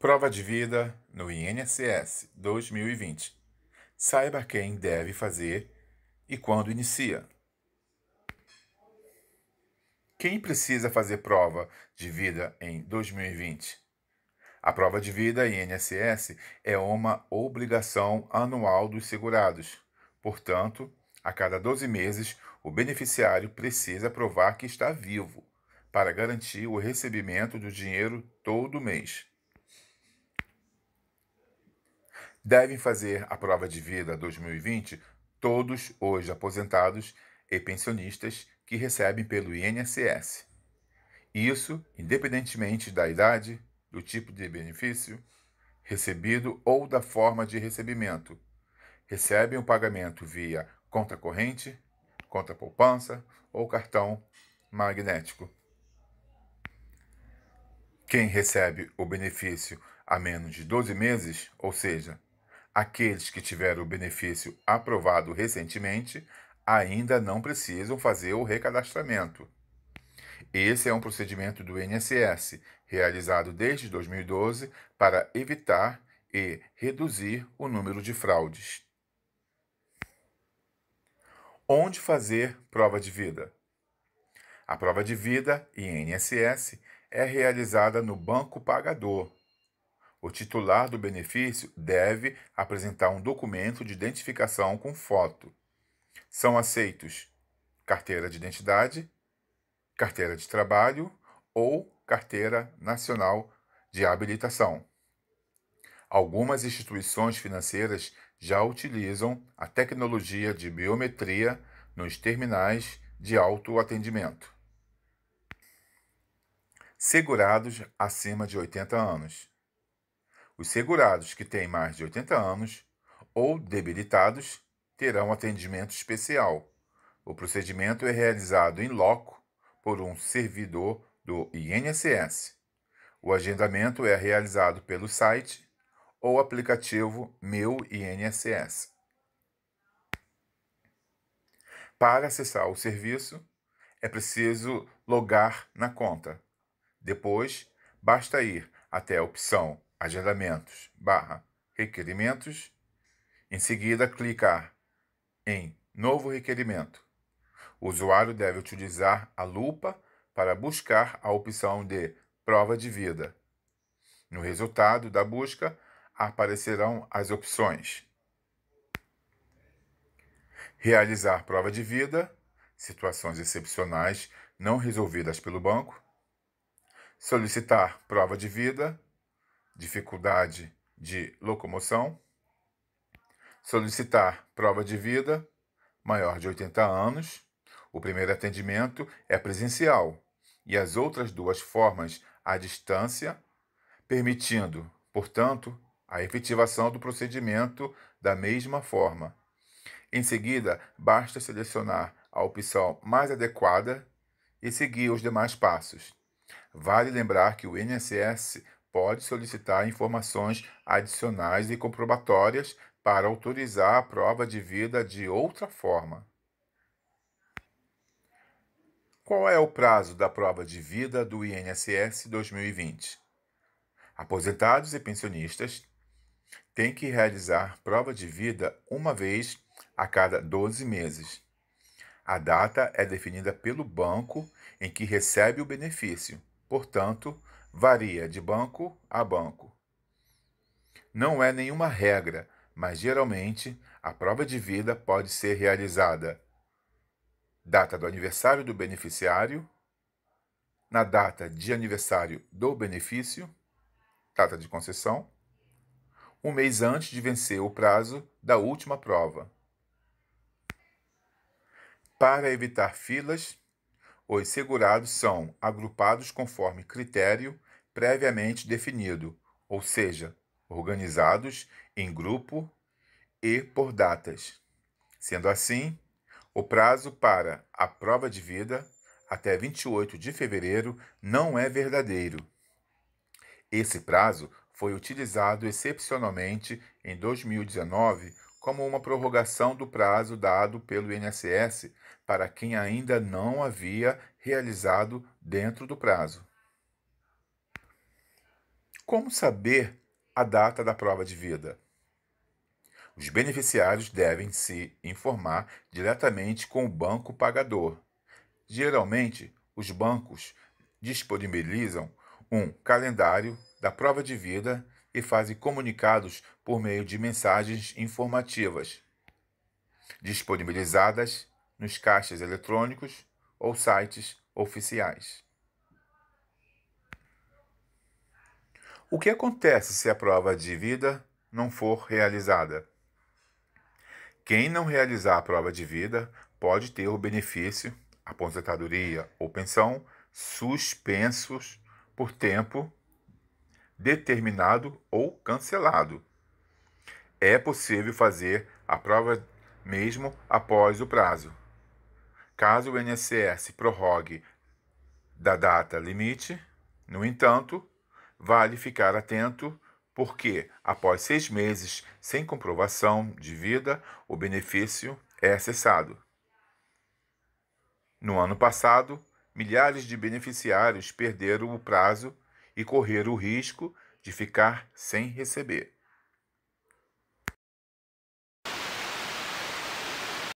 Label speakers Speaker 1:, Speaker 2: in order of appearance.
Speaker 1: Prova de vida no INSS 2020. Saiba quem deve fazer e quando inicia. Quem precisa fazer prova de vida em 2020? A prova de vida INSS é uma obrigação anual dos segurados. Portanto, a cada 12 meses, o beneficiário precisa provar que está vivo para garantir o recebimento do dinheiro todo mês. devem fazer a prova de vida 2020 todos hoje aposentados e pensionistas que recebem pelo INSS. Isso independentemente da idade, do tipo de benefício recebido ou da forma de recebimento. Recebem o pagamento via conta corrente, conta poupança ou cartão magnético. Quem recebe o benefício a menos de 12 meses, ou seja, Aqueles que tiveram o benefício aprovado recentemente ainda não precisam fazer o recadastramento. Esse é um procedimento do INSS, realizado desde 2012 para evitar e reduzir o número de fraudes. Onde fazer prova de vida? A prova de vida, INSS, é realizada no banco pagador, o titular do benefício deve apresentar um documento de identificação com foto. São aceitos carteira de identidade, carteira de trabalho ou carteira nacional de habilitação. Algumas instituições financeiras já utilizam a tecnologia de biometria nos terminais de autoatendimento. Segurados acima de 80 anos. Os segurados que têm mais de 80 anos ou debilitados terão atendimento especial. O procedimento é realizado em loco por um servidor do INSS. O agendamento é realizado pelo site ou aplicativo Meu INSS. Para acessar o serviço, é preciso logar na conta. Depois, basta ir até a opção agendamentos, barra, requerimentos. Em seguida, clicar em Novo requerimento. O usuário deve utilizar a lupa para buscar a opção de Prova de vida. No resultado da busca, aparecerão as opções: Realizar prova de vida, situações excepcionais não resolvidas pelo banco. Solicitar prova de vida, dificuldade de locomoção, solicitar prova de vida maior de 80 anos. O primeiro atendimento é presencial e as outras duas formas à distância, permitindo, portanto, a efetivação do procedimento da mesma forma. Em seguida, basta selecionar a opção mais adequada e seguir os demais passos. Vale lembrar que o INSS pode solicitar informações adicionais e comprobatórias para autorizar a prova de vida de outra forma. Qual é o prazo da prova de vida do INSS 2020? Aposentados e pensionistas têm que realizar prova de vida uma vez a cada 12 meses. A data é definida pelo banco em que recebe o benefício. Portanto, varia de banco a banco. Não é nenhuma regra, mas geralmente a prova de vida pode ser realizada data do aniversário do beneficiário, na data de aniversário do benefício, data de concessão, um mês antes de vencer o prazo da última prova. Para evitar filas, os segurados são agrupados conforme critério previamente definido, ou seja, organizados em grupo e por datas. Sendo assim, o prazo para a prova de vida até 28 de fevereiro não é verdadeiro. Esse prazo foi utilizado excepcionalmente em 2019 como uma prorrogação do prazo dado pelo INSS para quem ainda não havia realizado dentro do prazo. Como saber a data da prova de vida? Os beneficiários devem se informar diretamente com o banco pagador. Geralmente, os bancos disponibilizam um calendário da prova de vida e fazem comunicados por meio de mensagens informativas disponibilizadas nos caixas eletrônicos ou sites oficiais. O que acontece se a prova de vida não for realizada? Quem não realizar a prova de vida pode ter o benefício, aposentadoria ou pensão suspensos por tempo determinado ou cancelado. É possível fazer a prova mesmo após o prazo. Caso o INSS prorrogue da data limite, no entanto, vale ficar atento, porque após seis meses sem comprovação de vida, o benefício é cessado. No ano passado, milhares de beneficiários perderam o prazo e correram o risco de ficar sem receber.